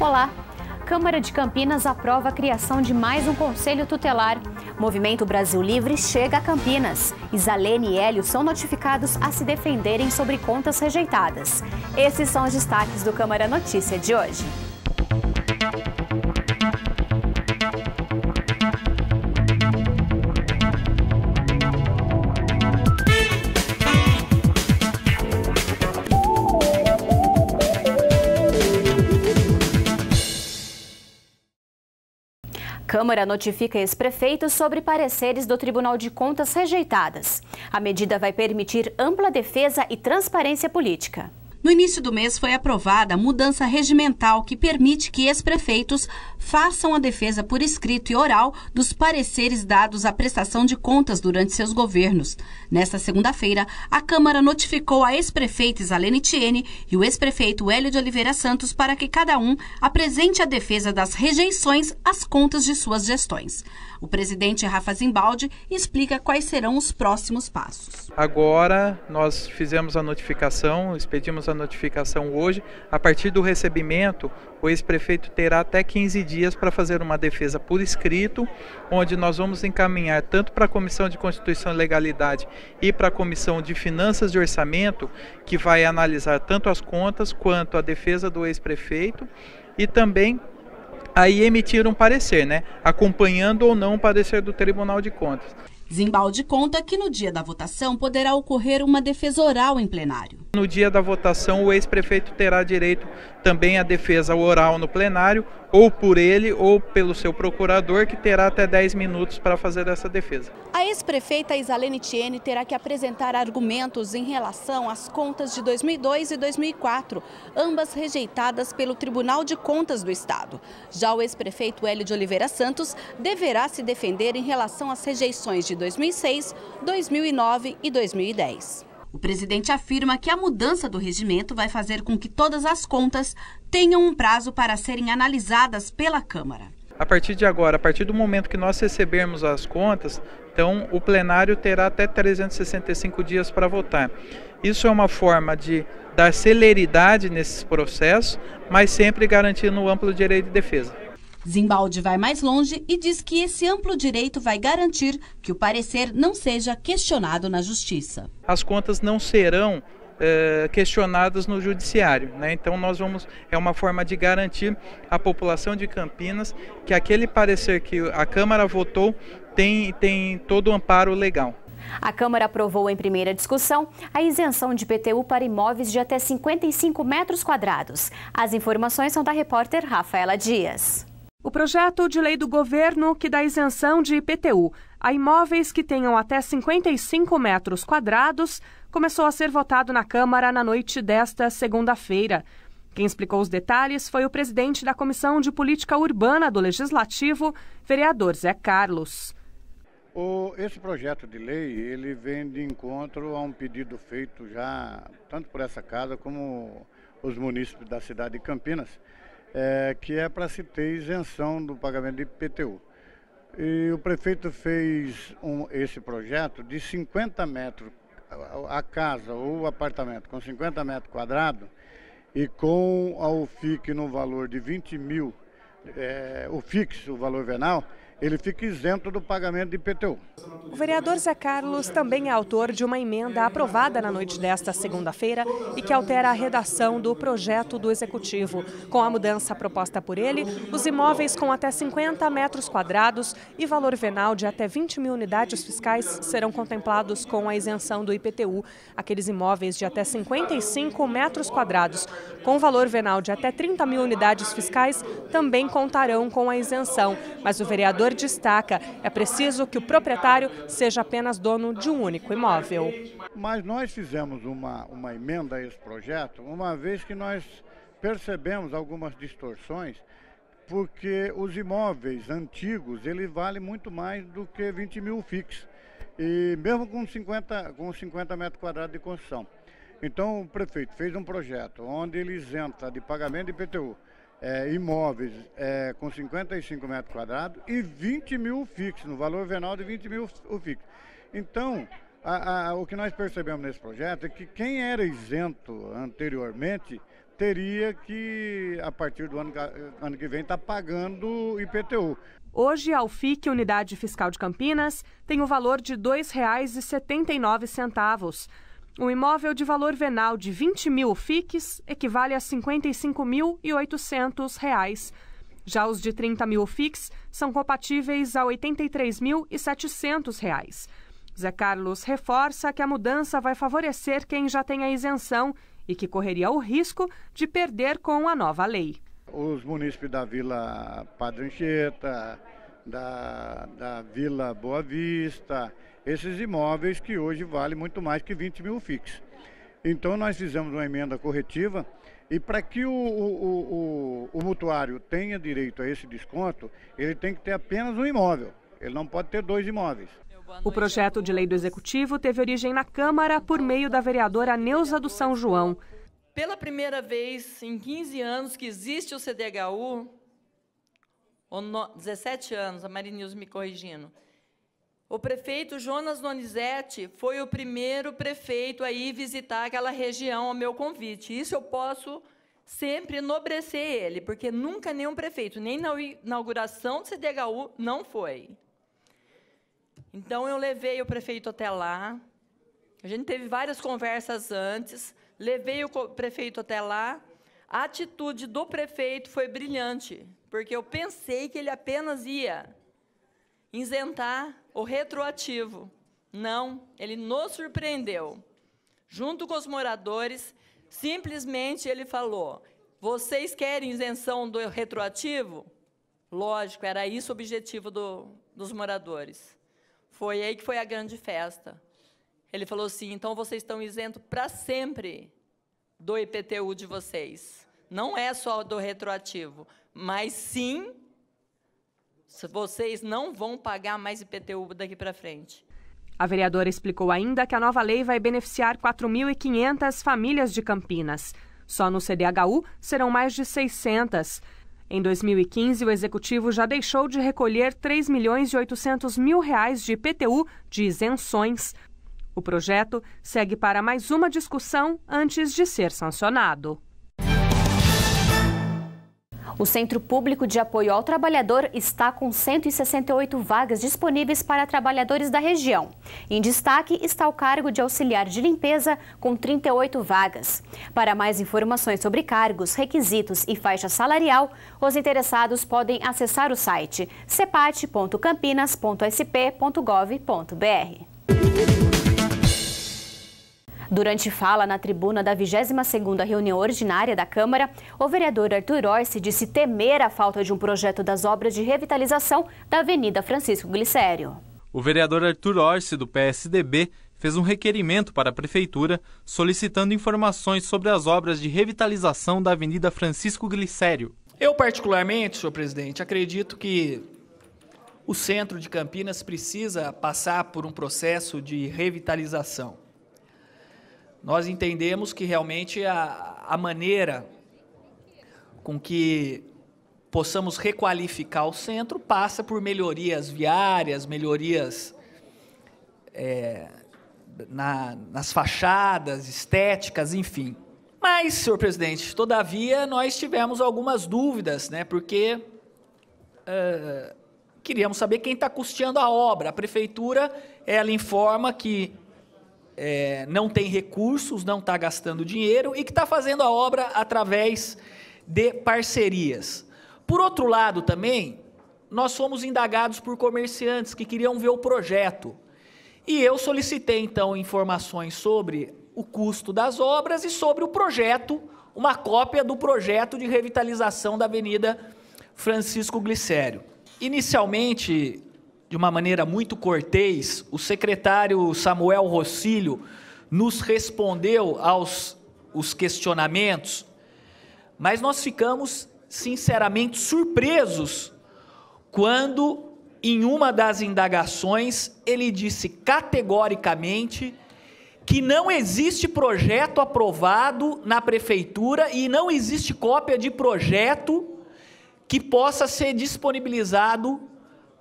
Olá. Câmara de Campinas aprova a criação de mais um conselho tutelar. Movimento Brasil Livre chega a Campinas. Isalene e Hélio são notificados a se defenderem sobre contas rejeitadas. Esses são os destaques do Câmara Notícia de hoje. Câmara notifica ex-prefeitos sobre pareceres do Tribunal de Contas rejeitadas. A medida vai permitir ampla defesa e transparência política. No início do mês foi aprovada a mudança regimental que permite que ex-prefeitos façam a defesa por escrito e oral dos pareceres dados à prestação de contas durante seus governos. Nesta segunda-feira, a Câmara notificou a ex-prefeita Isalene Tiene e o ex-prefeito Hélio de Oliveira Santos para que cada um apresente a defesa das rejeições às contas de suas gestões. O presidente Rafa Zimbaldi explica quais serão os próximos passos. Agora nós fizemos a notificação, expedimos essa notificação hoje, a partir do recebimento, o ex-prefeito terá até 15 dias para fazer uma defesa por escrito, onde nós vamos encaminhar tanto para a Comissão de Constituição e Legalidade e para a Comissão de Finanças e Orçamento, que vai analisar tanto as contas quanto a defesa do ex-prefeito e também aí emitir um parecer, né? Acompanhando ou não o parecer do Tribunal de Contas. Zimbaldi conta que no dia da votação poderá ocorrer uma defesa oral em plenário. No dia da votação, o ex-prefeito terá direito também à defesa oral no plenário, ou por ele ou pelo seu procurador, que terá até 10 minutos para fazer essa defesa. A ex-prefeita Isalene Tiene terá que apresentar argumentos em relação às contas de 2002 e 2004, ambas rejeitadas pelo Tribunal de Contas do Estado. Já o ex-prefeito Hélio de Oliveira Santos deverá se defender em relação às rejeições de 2006, 2009 e 2010. O presidente afirma que a mudança do regimento vai fazer com que todas as contas tenham um prazo para serem analisadas pela Câmara. A partir de agora, a partir do momento que nós recebermos as contas, então o plenário terá até 365 dias para votar. Isso é uma forma de dar celeridade nesses processos, mas sempre garantindo o amplo direito de defesa. Zimbaldi vai mais longe e diz que esse amplo direito vai garantir que o parecer não seja questionado na Justiça. As contas não serão eh, questionadas no judiciário. Né? Então nós vamos é uma forma de garantir à população de Campinas que aquele parecer que a Câmara votou tem, tem todo o amparo legal. A Câmara aprovou em primeira discussão a isenção de PTU para imóveis de até 55 metros quadrados. As informações são da repórter Rafaela Dias. O projeto de lei do governo que dá isenção de IPTU a imóveis que tenham até 55 metros quadrados começou a ser votado na Câmara na noite desta segunda-feira. Quem explicou os detalhes foi o presidente da Comissão de Política Urbana do Legislativo, vereador Zé Carlos. O, esse projeto de lei ele vem de encontro a um pedido feito já tanto por essa casa como os munícipes da cidade de Campinas é, que é para se ter isenção do pagamento de IPTU. E o prefeito fez um, esse projeto de 50 metros, a, casa ou o apartamento com 50 metros quadrados e com o FIC no valor de 20 mil, é, o fixo, o valor venal, ele fica isento do pagamento de IPTU. O vereador Zé Carlos também é autor de uma emenda aprovada na noite desta segunda-feira e que altera a redação do projeto do Executivo. Com a mudança proposta por ele, os imóveis com até 50 metros quadrados e valor venal de até 20 mil unidades fiscais serão contemplados com a isenção do IPTU. Aqueles imóveis de até 55 metros quadrados com valor venal de até 30 mil unidades fiscais também contarão com a isenção. Mas o vereador destaca, é preciso que o proprietário seja apenas dono de um único imóvel. Mas nós fizemos uma, uma emenda a esse projeto, uma vez que nós percebemos algumas distorções, porque os imóveis antigos, ele vale muito mais do que 20 mil fixos, e mesmo com 50, com 50 metros quadrados de construção. Então o prefeito fez um projeto onde ele isenta de pagamento de IPTU é, imóveis é, com 55 metros quadrados e 20 mil fixos, no valor venal de 20 mil o fixo. Então, a, a, o que nós percebemos nesse projeto é que quem era isento anteriormente teria que, a partir do ano, ano que vem, estar tá pagando IPTU. Hoje, a UFIC, Unidade Fiscal de Campinas, tem o valor de R$ 2,79. Um imóvel de valor venal de 20 mil FICs equivale a R$ 55.800. Já os de 30 mil FICs são compatíveis a R$ 83.700. Zé Carlos reforça que a mudança vai favorecer quem já tem a isenção e que correria o risco de perder com a nova lei. Os munícipes da Vila Padre Anchieta, da, da Vila Boa Vista, esses imóveis que hoje valem muito mais que 20 mil fixos. Então nós fizemos uma emenda corretiva e para que o, o, o, o, mutuário tenha direito a esse desconto, ele tem que ter apenas um imóvel, ele não pode ter dois imóveis. O projeto de lei do Executivo teve origem na Câmara por meio da vereadora Neuza do São João. Pela primeira vez em 15 anos que existe o CDHU, ou no, 17 anos, a Marinilson me corrigindo. O prefeito Jonas Donizete foi o primeiro prefeito a ir visitar aquela região ao meu convite. Isso eu posso sempre enobrecer ele, porque nunca nenhum prefeito, nem na inauguração do CDHU, não foi. Então, eu levei o prefeito até lá. A gente teve várias conversas antes. Levei o prefeito até lá. A atitude do prefeito foi brilhante porque eu pensei que ele apenas ia isentar o retroativo. Não, ele nos surpreendeu. Junto com os moradores, simplesmente ele falou: Vocês querem isenção do retroativo? Lógico, era isso o objetivo do, dos moradores. Foi aí que foi a grande festa. Ele falou assim: então vocês estão isentos para sempre do IPTU de vocês. Não é só do retroativo, mas sim vocês não vão pagar mais IPTU daqui para frente. A vereadora explicou ainda que a nova lei vai beneficiar 4.500 famílias de Campinas. Só no CDHU serão mais de 600. Em 2015, o executivo já deixou de recolher 3 milhões e 800 mil reais de IPTU de isenções. O projeto segue para mais uma discussão antes de ser sancionado. O Centro Público de Apoio ao Trabalhador está com 168 vagas disponíveis para trabalhadores da região. Em destaque está o cargo de auxiliar de limpeza, com 38 vagas. Para mais informações sobre cargos, requisitos e faixa salarial, os interessados podem acessar o site cepat.campinas.sp.gov.br. Durante fala na tribuna da 22ª reunião ordinária da Câmara, o vereador Arthur Orce disse temer a falta de um projeto das obras de revitalização da Avenida Francisco Glicério. O vereador Arthur Orce, do PSDB, fez um requerimento para a Prefeitura solicitando informações sobre as obras de revitalização da Avenida Francisco Glicério. Eu, particularmente, senhor presidente, acredito que o centro de Campinas precisa passar por um processo de revitalização nós entendemos que realmente a, a maneira com que possamos requalificar o centro passa por melhorias viárias, melhorias é, na, nas fachadas, estéticas, enfim. Mas, senhor presidente, todavia nós tivemos algumas dúvidas, né? Porque uh, queríamos saber quem está custeando a obra. A prefeitura ela informa que é, não tem recursos, não está gastando dinheiro e que está fazendo a obra através de parcerias. Por outro lado, também, nós fomos indagados por comerciantes que queriam ver o projeto. E eu solicitei, então, informações sobre o custo das obras e sobre o projeto, uma cópia do projeto de revitalização da Avenida Francisco Glicério. Inicialmente, de uma maneira muito cortês, o secretário Samuel Rossílio nos respondeu aos os questionamentos, mas nós ficamos sinceramente surpresos quando, em uma das indagações, ele disse categoricamente que não existe projeto aprovado na prefeitura e não existe cópia de projeto que possa ser disponibilizado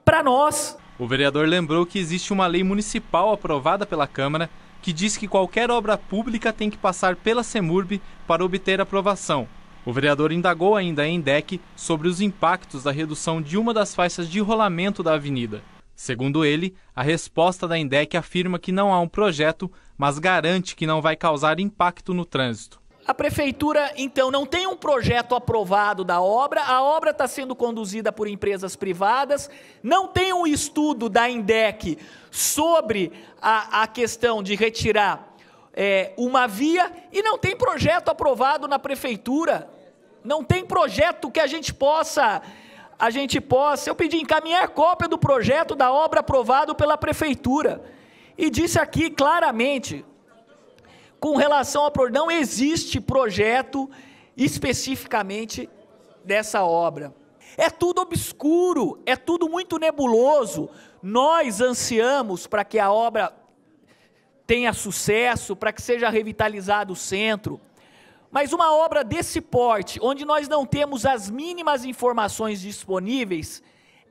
para nós. O vereador lembrou que existe uma lei municipal aprovada pela Câmara que diz que qualquer obra pública tem que passar pela Semurb para obter aprovação. O vereador indagou ainda em DEC sobre os impactos da redução de uma das faixas de rolamento da avenida. Segundo ele, a resposta da INDEC afirma que não há um projeto, mas garante que não vai causar impacto no trânsito a prefeitura então não tem um projeto aprovado da obra, a obra está sendo conduzida por empresas privadas, não tem um estudo da INDEC sobre a, a questão de retirar é, uma via e não tem projeto aprovado na prefeitura, não tem projeto que a gente possa a gente possa. Eu pedi encaminhar cópia do projeto da obra aprovado pela prefeitura. E disse aqui claramente, com relação ao projeto, não existe projeto especificamente dessa obra. É tudo obscuro, é tudo muito nebuloso. Nós ansiamos para que a obra tenha sucesso, para que seja revitalizado o centro. Mas uma obra desse porte, onde nós não temos as mínimas informações disponíveis,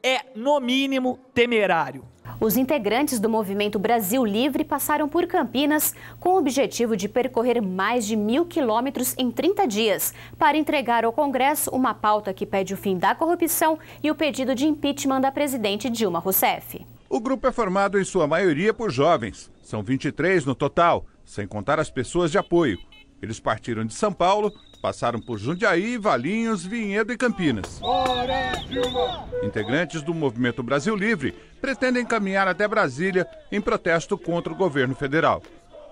é, no mínimo, temerário. Os integrantes do movimento Brasil Livre passaram por Campinas com o objetivo de percorrer mais de mil quilômetros em 30 dias para entregar ao Congresso uma pauta que pede o fim da corrupção e o pedido de impeachment da presidente Dilma Rousseff. O grupo é formado em sua maioria por jovens. São 23 no total, sem contar as pessoas de apoio. Eles partiram de São Paulo Passaram por Jundiaí, Valinhos, Vinhedo e Campinas. Integrantes do Movimento Brasil Livre pretendem caminhar até Brasília em protesto contra o governo federal.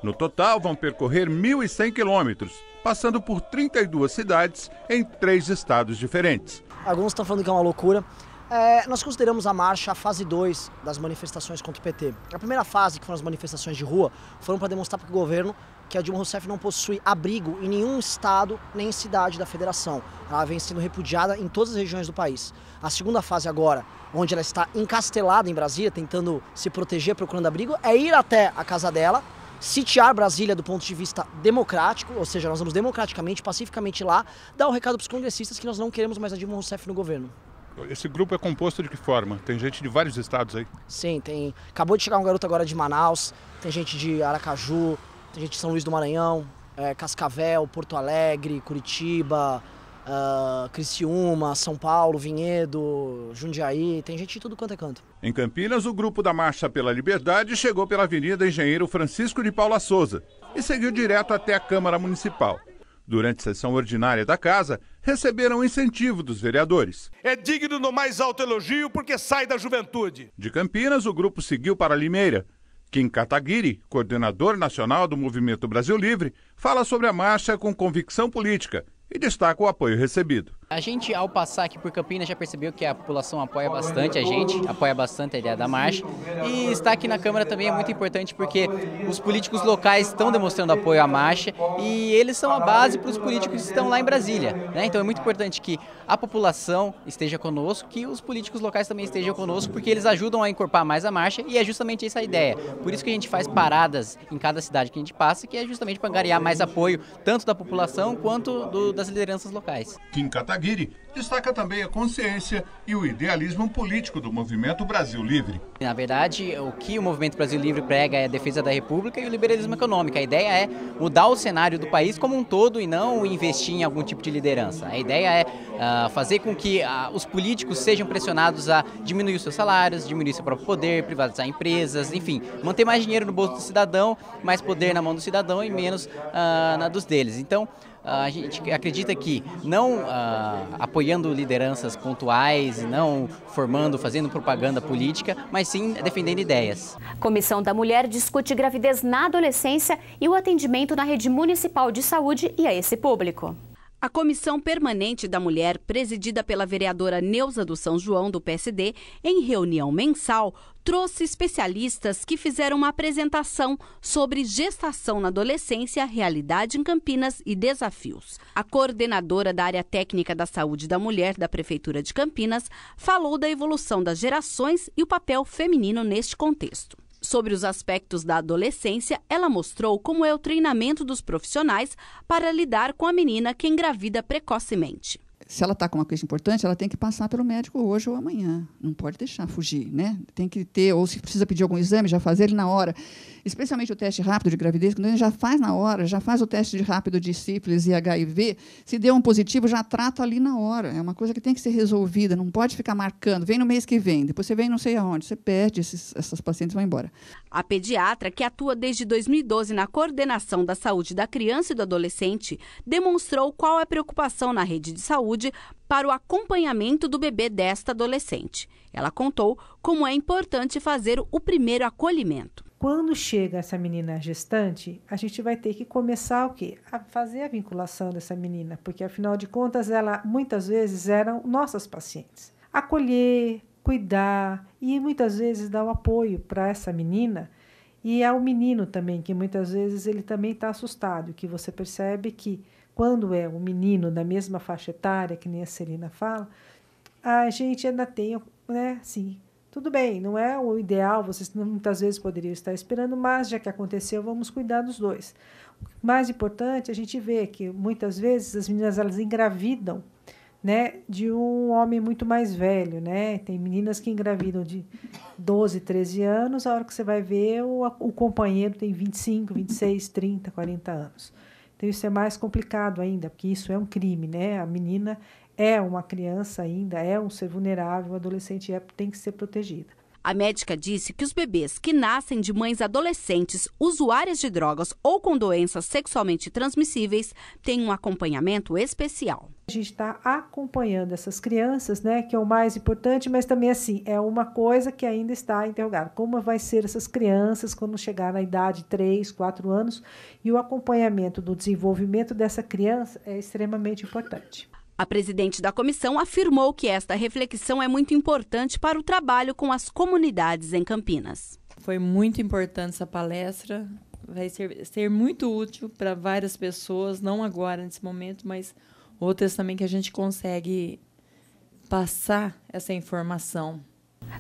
No total, vão percorrer 1.100 quilômetros, passando por 32 cidades em três estados diferentes. Alguns estão falando que é uma loucura, é, nós consideramos a marcha a fase 2 das manifestações contra o PT. A primeira fase, que foram as manifestações de rua, foram para demonstrar para o governo que a Dilma Rousseff não possui abrigo em nenhum estado nem cidade da federação. Ela vem sendo repudiada em todas as regiões do país. A segunda fase agora, onde ela está encastelada em Brasília, tentando se proteger, procurando abrigo, é ir até a casa dela, sitiar Brasília do ponto de vista democrático, ou seja, nós vamos democraticamente, pacificamente lá, dar o um recado para os congressistas que nós não queremos mais a Dilma Rousseff no governo. Esse grupo é composto de que forma? Tem gente de vários estados aí? Sim, tem. Acabou de chegar um garoto agora de Manaus, tem gente de Aracaju, tem gente de São Luís do Maranhão, é, Cascavel, Porto Alegre, Curitiba, uh, Criciúma, São Paulo, Vinhedo, Jundiaí, tem gente de tudo quanto é canto. Em Campinas, o grupo da Marcha pela Liberdade chegou pela Avenida Engenheiro Francisco de Paula Souza e seguiu direto até a Câmara Municipal durante sessão ordinária da casa, receberam incentivo dos vereadores. É digno do mais alto elogio porque sai da juventude. De Campinas, o grupo seguiu para Limeira. Kim Kataguiri, coordenador nacional do Movimento Brasil Livre, fala sobre a marcha com convicção política e destaca o apoio recebido. A gente, ao passar aqui por Campinas, já percebeu que a população apoia bastante a gente, apoia bastante a ideia da marcha. E estar aqui na Câmara também é muito importante porque os políticos locais estão demonstrando apoio à marcha e eles são a base para os políticos que estão lá em Brasília. Né? Então é muito importante que a população esteja conosco, que os políticos locais também estejam conosco, porque eles ajudam a encorpar mais a marcha e é justamente essa a ideia. Por isso que a gente faz paradas em cada cidade que a gente passa, que é justamente para angariar mais apoio, tanto da população quanto do, das lideranças locais. Kataguiri, destaca também a consciência e o idealismo político do movimento Brasil Livre. Na verdade, o que o movimento Brasil Livre prega é a defesa da República e o liberalismo econômico. A ideia é mudar o cenário do país como um todo e não investir em algum tipo de liderança. A ideia é uh, fazer com que uh, os políticos sejam pressionados a diminuir os seus salários, diminuir seu próprio poder, privatizar empresas, enfim, manter mais dinheiro no bolso do cidadão, mais poder na mão do cidadão e menos uh, na dos deles. Então, a gente acredita que não ah, apoiando lideranças pontuais, não formando, fazendo propaganda política, mas sim defendendo ideias. A Comissão da Mulher discute gravidez na adolescência e o atendimento na rede municipal de saúde e a esse público. A Comissão Permanente da Mulher, presidida pela vereadora Neuza do São João, do PSD, em reunião mensal, trouxe especialistas que fizeram uma apresentação sobre gestação na adolescência, realidade em Campinas e desafios. A coordenadora da área técnica da saúde da mulher da Prefeitura de Campinas falou da evolução das gerações e o papel feminino neste contexto. Sobre os aspectos da adolescência, ela mostrou como é o treinamento dos profissionais para lidar com a menina que engravida precocemente. Se ela está com uma coisa importante, ela tem que passar pelo médico hoje ou amanhã. Não pode deixar fugir, né? Tem que ter, ou se precisa pedir algum exame, já fazer ele na hora especialmente o teste rápido de gravidez, quando ele já faz na hora, já faz o teste de rápido de sífilis e HIV, se deu um positivo, já trata ali na hora. É uma coisa que tem que ser resolvida, não pode ficar marcando. Vem no mês que vem, depois você vem não sei aonde, você perde, esses, essas pacientes vão embora. A pediatra, que atua desde 2012 na coordenação da saúde da criança e do adolescente, demonstrou qual é a preocupação na rede de saúde para o acompanhamento do bebê desta adolescente. Ela contou como é importante fazer o primeiro acolhimento quando chega essa menina gestante, a gente vai ter que começar o quê? A fazer a vinculação dessa menina, porque afinal de contas, ela muitas vezes eram nossas pacientes. Acolher, cuidar e muitas vezes dar o apoio para essa menina e ao é menino também, que muitas vezes ele também está assustado, que você percebe que quando é um menino da mesma faixa etária, que nem a Celina fala, a gente ainda tem, né, assim, tudo bem, não é o ideal, vocês muitas vezes poderiam estar esperando, mas já que aconteceu, vamos cuidar dos dois. O mais importante, a gente vê que muitas vezes as meninas elas engravidam, né, de um homem muito mais velho, né? Tem meninas que engravidam de 12, 13 anos, a hora que você vai ver o, o companheiro tem 25, 26, 30, 40 anos. Então isso é mais complicado ainda, porque isso é um crime, né? A menina é uma criança ainda, é um ser vulnerável, um adolescente é, tem que ser protegida. A médica disse que os bebês que nascem de mães adolescentes, usuárias de drogas ou com doenças sexualmente transmissíveis têm um acompanhamento especial. A gente está acompanhando essas crianças, né, que é o mais importante, mas também assim é uma coisa que ainda está interrogada. Como vai ser essas crianças quando chegar na idade 3, 4 anos? E o acompanhamento do desenvolvimento dessa criança é extremamente importante. A presidente da comissão afirmou que esta reflexão é muito importante para o trabalho com as comunidades em Campinas. Foi muito importante essa palestra, vai ser, ser muito útil para várias pessoas, não agora nesse momento, mas outras também que a gente consegue passar essa informação.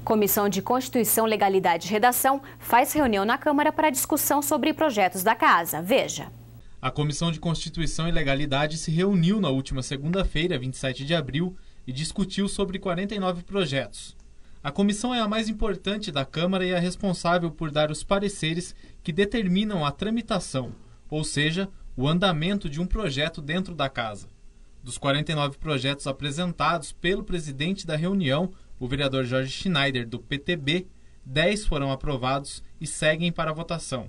Comissão de Constituição, Legalidade e Redação faz reunião na Câmara para discussão sobre projetos da casa. Veja. A Comissão de Constituição e Legalidade se reuniu na última segunda-feira, 27 de abril, e discutiu sobre 49 projetos. A comissão é a mais importante da Câmara e a é responsável por dar os pareceres que determinam a tramitação, ou seja, o andamento de um projeto dentro da casa. Dos 49 projetos apresentados pelo presidente da reunião, o vereador Jorge Schneider, do PTB, 10 foram aprovados e seguem para votação.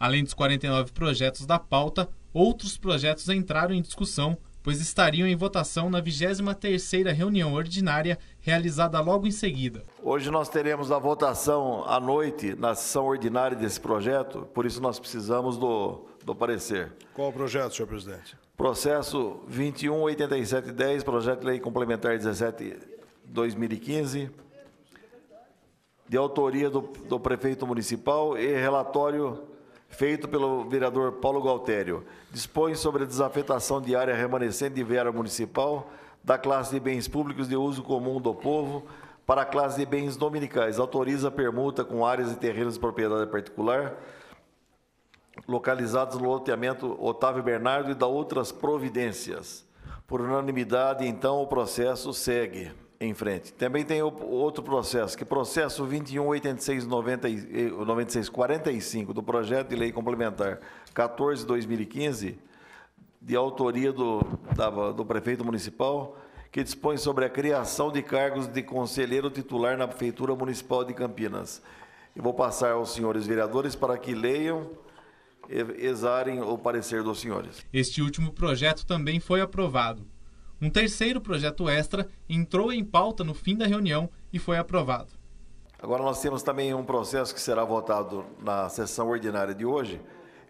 Além dos 49 projetos da pauta, outros projetos entraram em discussão, pois estariam em votação na 23ª reunião ordinária realizada logo em seguida. Hoje nós teremos a votação à noite na sessão ordinária desse projeto, por isso nós precisamos do, do parecer. Qual o projeto, senhor presidente? Processo 218710, projeto de lei complementar 17 2015 de autoria do, do prefeito municipal e relatório feito pelo vereador Paulo Galtério, dispõe sobre a desafetação de área remanescente de vera municipal da classe de bens públicos de uso comum do povo para a classe de bens dominicais, autoriza a permuta com áreas e terrenos de propriedade particular localizados no loteamento Otávio Bernardo e da outras providências. Por unanimidade, então, o processo segue em frente. Também tem outro processo, que processo 2186-9645 eh, do projeto de lei complementar 14-2015, de autoria do, da, do prefeito municipal, que dispõe sobre a criação de cargos de conselheiro titular na Prefeitura Municipal de Campinas. Eu vou passar aos senhores vereadores para que leiam e exarem o parecer dos senhores. Este último projeto também foi aprovado. Um terceiro projeto extra entrou em pauta no fim da reunião e foi aprovado. Agora nós temos também um processo que será votado na sessão ordinária de hoje.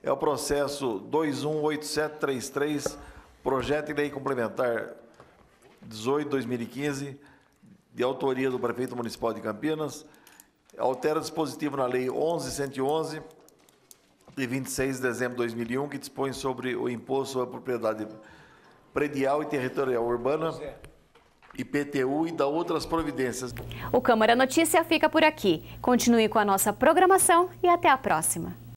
É o processo 218733, projeto de lei complementar 18/2015, de autoria do prefeito municipal de Campinas. Altera dispositivo na lei 11111 de 26 de dezembro de 2001, que dispõe sobre o imposto sobre a propriedade predial e territorial urbana. IPTU é. e da outras providências. O Câmara Notícia fica por aqui. Continue com a nossa programação e até a próxima.